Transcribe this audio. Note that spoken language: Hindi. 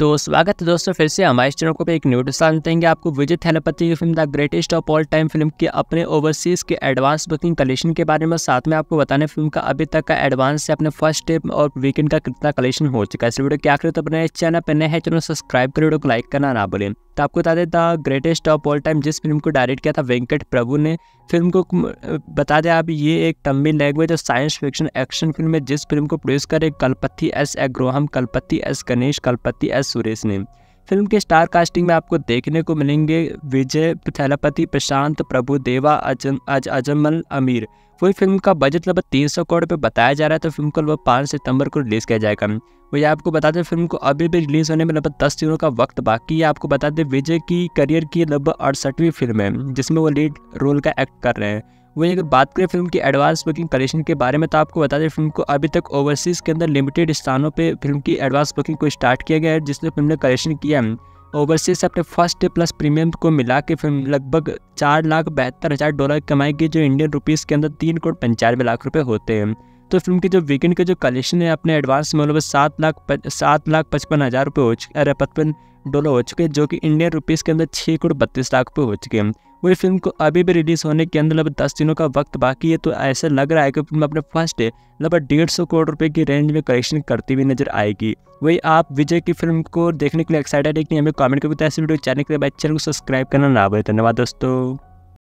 तो स्वागत है दोस्तों फिर से हमारे चैनल को पे एक न्यू डिस्ट देंगे आपको विजय थेनापति की film the greatest of all time film के अपने ओवरसीज़ के एडवांस बुकिंग कलेक्शन के बारे में साथ में आपको बताने फिल्म का अभी तक का एडवांस से अपने फर्स्ट डे और वीकेंड का कितना कलेक्शन हो चुका है इस वीडियो क्या करें तो अपने चैनल पर नए चैनल सब्सक्राइब करें वीडियो को लाइक करना ना बोलें तो आपको बता दें the greatest of all time जिस फिल्म को डायरेक्ट किया था वेंकट प्रभु ने फिल्म को बता दें आप ये एक तमिल लैंग्वेज और साइंस फिक्शन एक्शन फिल्म है जिस फिल्म को प्रोड्यूस करे कलपति एस एग्रोहम कलपति एस गणेश कलपति एस सुरेश ने फिल्म के स्टार कास्टिंग में आपको देखने को मिलेंगे विजय थैलापति प्रशांत प्रभु देवा अज अजमल अमीर वही फिल्म का बजट लगभग तीन सौ करोड़ रुपये बताया जा रहा है तो फिल्म को लगभग पाँच सितंबर को रिलीज़ किया जाएगा वही आपको बता दें फिल्म को अभी भी रिलीज़ होने में लगभग दस दिनों का वक्त बाकी है आपको बता दें विजय की करियर की लगभग अड़सठवीं फिल्म है जिसमें वो लीड रोल का एक्ट कर रहे हैं वहीं अगर बात करें फिल्म की एडवांस बुकिंग कलेक्शन के बारे में तो आपको बता दें फिल्म को अभी तक ओवरसीज़ के अंदर लिमिटेड स्थानों पर फिल्म की एडवांस बुकिंग को स्टार्ट किया गया है जिसने फिल्म ने कलेक्शन किया है ओवरसीज से अपने फर्स्ट प्लस प्रीमियम को मिला के फिल्म लगभग चार लाख बहत्तर हज़ार डॉलर कमाएगी जो इंडियन रुपीज़ के अंदर तीन करोड़ पंचानवे लाख रुपये होते हैं तो फिल्म के जो वीकेंड के जो कलेक्शन है अपने एडवांस में लगभग सात लाख सात लाख पचपन हज़ार रुपये हो चुके अरे पचपन डॉलर हो चुके जो कि इंडियन रुपीज़ के अंदर छः करोड़ बत्तीस लाख रुपये हो चुके हैं वही फिल्म को अभी भी रिलीज़ होने के अंदर लगभग दस दिनों का वक्त बाकी है तो ऐसा लग रहा है कि फिल्म अपने फर्स्ट डे लगभग डेढ़ सौ करोड़ रुपए की रेंज में कलेक्शन करती हुई नजर आएगी वही आप विजय की फिल्म को देखने के लिए एक्साइटेड है कि हमें कॉमेंट करके ऐसे वीडियो चैनल के लिए चैनल को सब्सक्राइब करना ना भूलें धन्यवाद दोस्तों